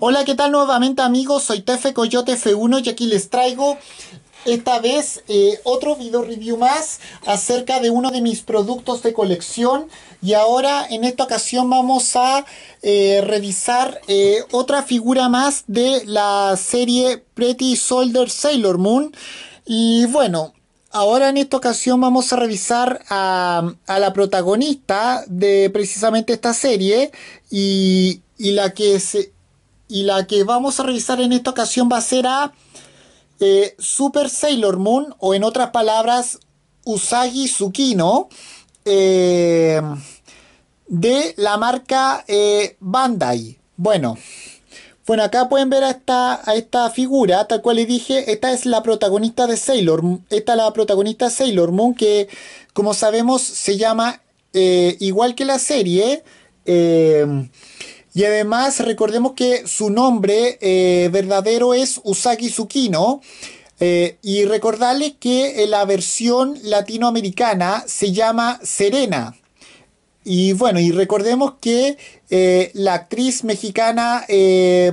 Hola, ¿qué tal nuevamente amigos? Soy Tefe Coyote F1 y aquí les traigo esta vez eh, otro video review más acerca de uno de mis productos de colección y ahora en esta ocasión vamos a eh, revisar eh, otra figura más de la serie Pretty Soldier Sailor Moon y bueno Ahora en esta ocasión vamos a revisar a, la protagonista de precisamente esta serie y, y la que se, y la que vamos a revisar en esta ocasión va a ser a eh, Super Sailor Moon o en otras palabras Usagi Tsukino eh, de la marca eh, Bandai. Bueno, bueno, acá pueden ver a esta, a esta figura, tal cual les dije, esta es la protagonista de Sailor Moon, esta es la protagonista Sailor Moon que como sabemos se llama igual que la serie. Y además recordemos que su nombre eh, verdadero es Usagi Tsukino. Eh, y recordarles que eh, la versión latinoamericana se llama Serena. Y bueno, y recordemos que la actriz mexicana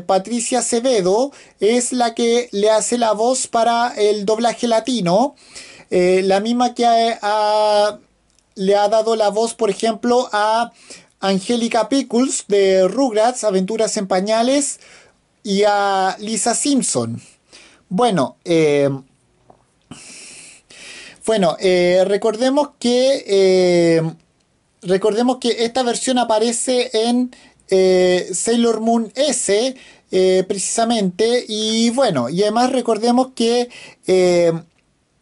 Patricia Acevedo es la que le hace la voz para el doblaje latino. la misma que le ha dado la voz, por ejemplo, a Angélica Pickles de Rugrats, Aventuras en Pañales, y a Lisa Simpson. Bueno, eh, bueno eh, recordemos que eh, recordemos que esta versión aparece en Sailor Moon S precisamente y bueno y además recordemos que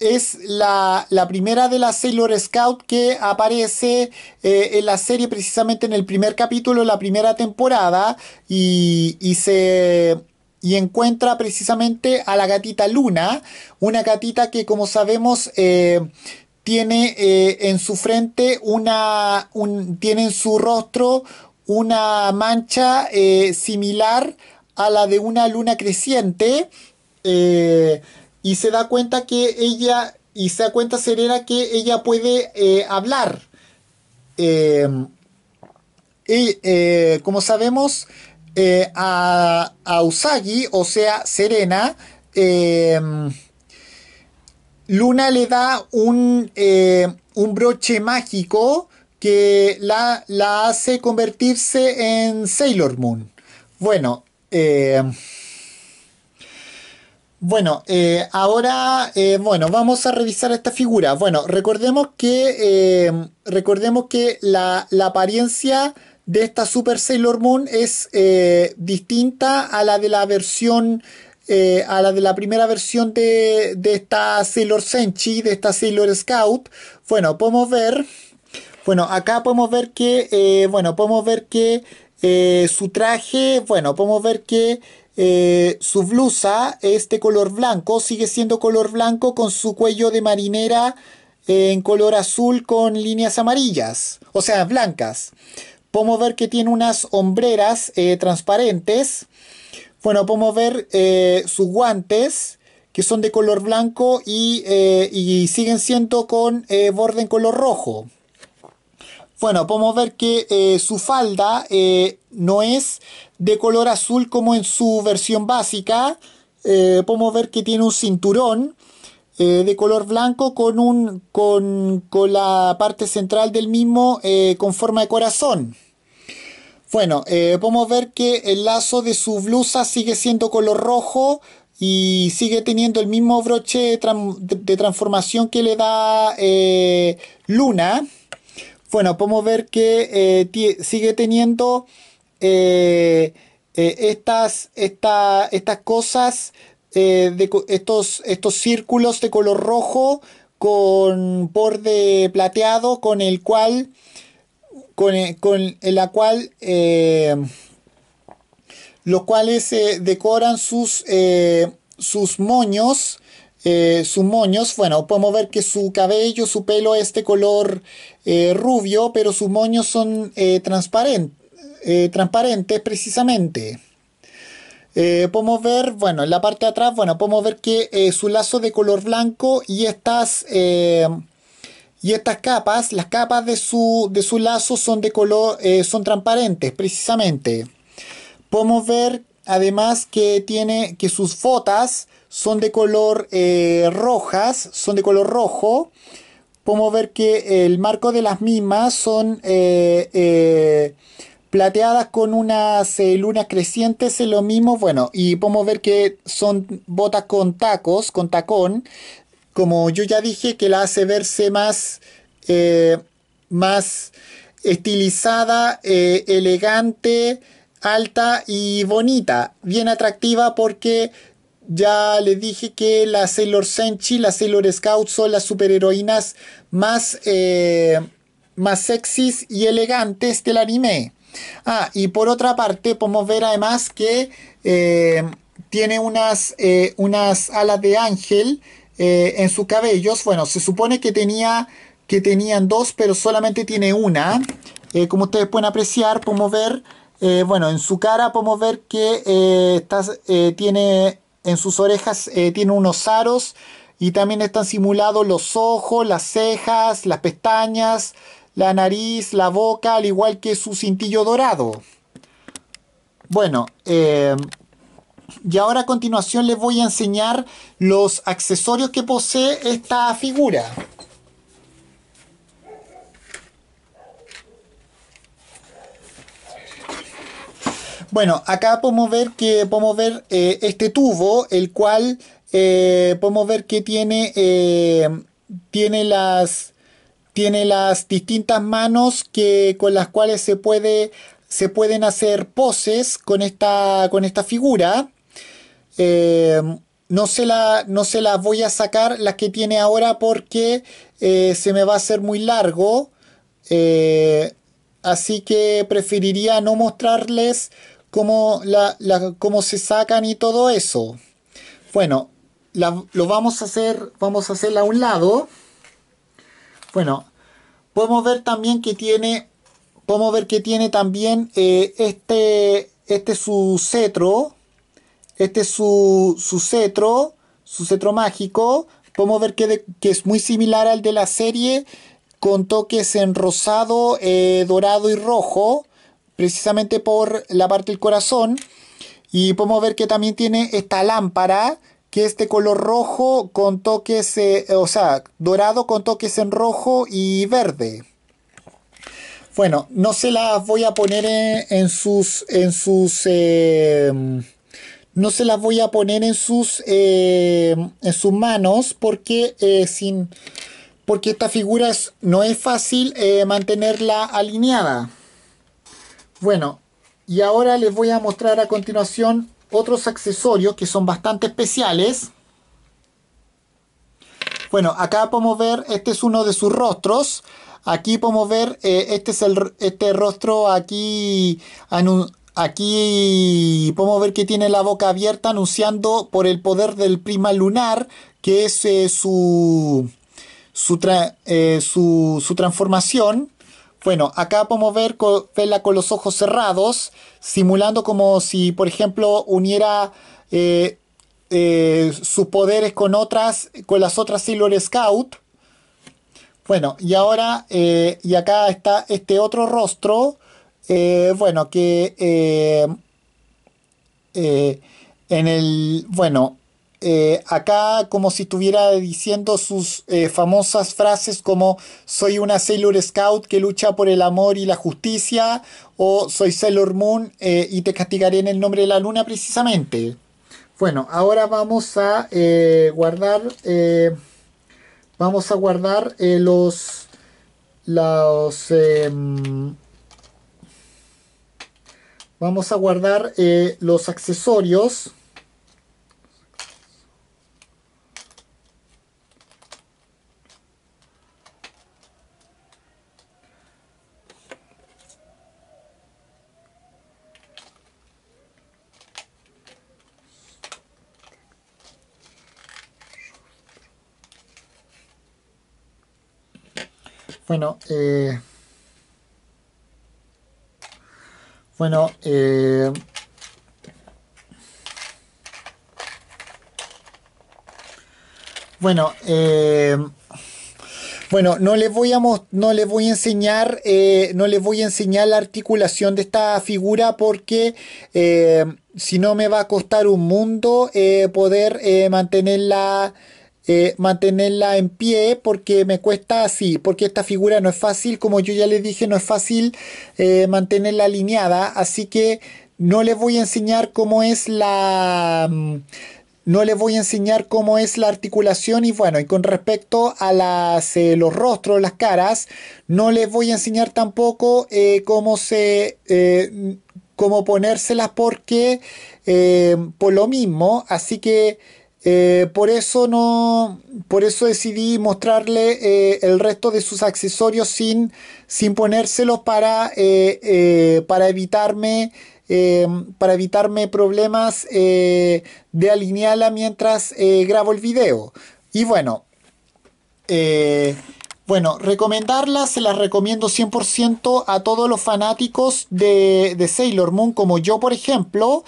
es la, primera de la Sailor Scout que aparece eh, en la serie precisamente en el primer capítulo la primera temporada y, y se y encuentra precisamente a la gatita Luna, una gatita que como sabemos eh, tiene eh, en su frente una, un, tiene en su rostro una mancha similar a la de una luna creciente y se da cuenta que ella, y se da cuenta Serena que ella puede eh, hablar. Eh, y eh, como sabemos, a, Usagi, o sea, Serena, Luna le da un, broche mágico que la, la, hace convertirse en Sailor Moon. Bueno, bueno, eh, ahora, eh, bueno, vamos a revisar esta figura. Bueno, recordemos que, eh, recordemos que la, apariencia de esta Super Sailor Moon es distinta a la de la versión, a la de la primera versión de, esta Sailor Senchi, de esta Sailor Scout. Bueno, podemos ver, bueno, acá podemos ver que, bueno, podemos ver que su traje, bueno, podemos ver que eh, su blusa este color blanco, sigue siendo color blanco con su cuello de marinera en color azul con líneas amarillas, o sea, blancas. Podemos ver que tiene unas hombreras eh, transparentes. Bueno, podemos ver eh, sus guantes que son de color blanco y, y siguen siendo con borde en color rojo. Bueno, podemos ver que eh, su falda eh, no es de color azul como en su versión básica. Eh, podemos ver que tiene un cinturón de color blanco con, un, con, la parte central del mismo con forma de corazón. Bueno, podemos ver que el lazo de su blusa sigue siendo color rojo y sigue teniendo el mismo broche de, transformación que le da Luna. Bueno, podemos ver que eh, sigue teniendo eh, eh, estas, estas cosas, estos, estos círculos de color rojo con borde plateado con el cual con, cual los cuales decoran sus, sus moños eh, sus moños, bueno, podemos ver que su cabello, su pelo es de color eh, rubio, pero sus moños son eh, transparentes precisamente. podemos ver, bueno, en la parte de atrás, bueno, podemos ver que su lazo de color blanco y estas, y estas capas, las capas de su, de lazo son de color, son transparentes precisamente. Podemos ver además que tiene que sus fotos son de color eh, rojas, son de color rojo. Podemos ver que el marco de las mismas son eh, eh, plateadas con unas lunas crecientes, es lo mismo, bueno, y podemos ver que son botas con tacos, con tacón, como yo ya dije, que la hace verse más, más estilizada, elegante, alta y bonita, bien atractiva porque ya le dije que la Sailor Senshi, la Sailor Scout son las superheroínas más, eh, más sexys y elegantes del anime. Ah, y por otra parte, podemos ver además que eh, tiene unas, eh, unas alas de ángel en sus cabellos. Bueno, se supone que, tenía, que tenían dos, pero solamente tiene una. como ustedes pueden apreciar, podemos ver, bueno, en su cara podemos ver que tiene en sus orejas eh, tiene unos aros y también están simulados los ojos, las cejas, las pestañas, la nariz, la boca, al igual que su cintillo dorado. Bueno, eh, y ahora a continuación les voy a enseñar los accesorios que posee esta figura. Bueno, acá podemos ver que podemos ver eh, este tubo, el cual eh, podemos ver que tiene, eh, tiene, las, tiene las distintas manos que, con las cuales se, puede, se pueden hacer poses con esta, con esta figura. no, se no se las voy a sacar las que tiene ahora porque se me va a hacer muy largo. así que preferiría no mostrarles cómo, se sacan y todo eso. Bueno, lo vamos a hacer, vamos a hacerla a un lado. Bueno, podemos ver también que tiene, podemos ver que tiene también eh, este, este su cetro, este es su, cetro, su cetro mágico. Podemos ver que, es muy similar al de la serie, con toques en rosado, eh, dorado y rojo precisamente por la parte del corazón. Y podemos ver que también tiene esta lámpara que es de color rojo con toques, eh, o sea, dorado con toques en rojo y verde. Bueno, no se las voy a poner en, sus, en sus, em, no se las voy a poner en sus, em, en sus manos porque eh, sin, porque esta figura no es fácil eh, mantenerla alineada. Bueno, y ahora les voy a mostrar a continuación otros accesorios que son bastante especiales. Bueno, acá podemos ver, este es uno de sus rostros. Aquí podemos ver, eh, este es el este rostro aquí, aquí podemos ver que tiene la boca abierta anunciando por el poder del prima lunar, que es eh, eh, su, su transformación. Bueno, acá podemos ver con, verla con los ojos cerrados, simulando como si, por ejemplo, uniera eh, eh, sus poderes con otras, con las otras Silver Scout. Bueno, y ahora, eh, y acá está este otro rostro, bueno, que en el, bueno, eh, acá como si estuviera diciendo sus eh, famosas frases como soy una Sailor Scout que lucha por el amor y la justicia o soy Sailor Moon eh, y te castigaré en el nombre de la luna precisamente. Bueno, ahora vamos a guardar vamos a guardar los los em, vamos a guardar los accesorios Bueno, eh, bueno, eh, bueno, eh, bueno, no les voy a no les voy a enseñar, no les voy a enseñar la articulación de esta figura porque si no me va a costar un mundo poder mantenerla eh, mantenerla en pie porque me cuesta así, porque esta figura no es fácil, como yo ya les dije, no es fácil eh, mantenerla alineada, así que no les voy a enseñar cómo es la... Mm, no les voy a enseñar cómo es la articulación y bueno, y con respecto a las, eh, los rostros, las caras, no les voy a enseñar tampoco cómo se cómo ponérselas porque por lo mismo, así que eh, por eso no, por eso decidí mostrarle eh, el resto de sus accesorios sin, sin ponérselos para, eh, para evitarme, para evitarme problemas de alinearla mientras grabo el video. Y bueno, bueno, recomendarlas se las recomiendo 100% a todos los fanáticos de, de, Sailor Moon, como yo, por ejemplo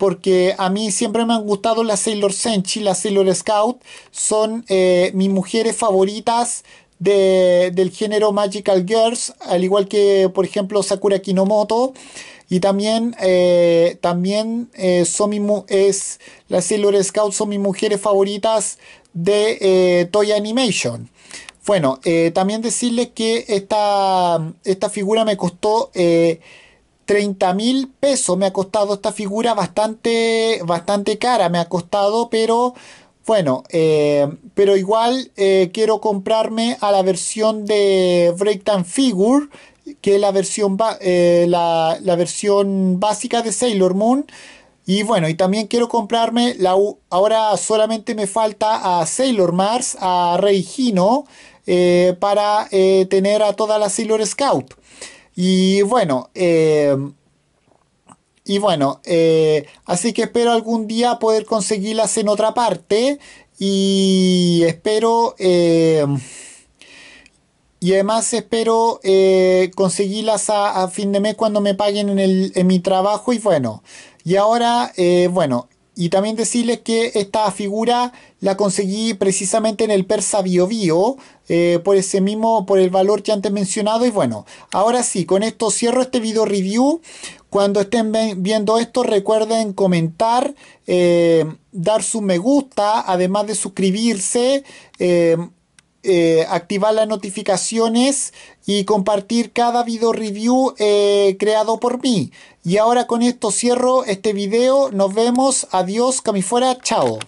porque a mí siempre me han gustado las Sailor Senshi, las Sailor Scout, son eh, mis mujeres favoritas del género Magical Girls, al igual que por ejemplo Sakura Kinomoto. Y también, eh, también eh, son es, las Sailor Scout son mis mujeres favoritas de Toy Animation. Bueno, también decirles que esta figura me costó 30 mil pesos me ha costado esta figura bastante, bastante cara, me ha costado, pero bueno, eh, pero igual eh, quiero comprarme a la versión de Breakdown Figure, que es la versión, eh, la, versión básica de Sailor Moon. Y bueno, y también quiero comprarme, la, ahora solamente me falta a Sailor Mars, a Rey Hino, para tener a toda la Sailor Scout. Y bueno, em, y bueno, eh, así que espero algún día poder conseguirlas en otra parte y espero... Em, y además espero eh, conseguirlas a, fin de mes cuando me paguen en, mi trabajo. Y bueno, y ahora, eh, bueno, y también decirles que esta figura la conseguí precisamente en el Persa Bio Bio, eh, por ese mismo, por el valor que antes mencionado. Y bueno, ahora sí, con esto cierro este video review. Cuando estén viendo esto, recuerden comentar, eh, dar su me gusta, además de suscribirse. Eh, eh, activar las notificaciones y compartir cada video review eh, creado por mí. Y ahora con esto cierro este video. Nos vemos. Adiós, camifuera. Chao.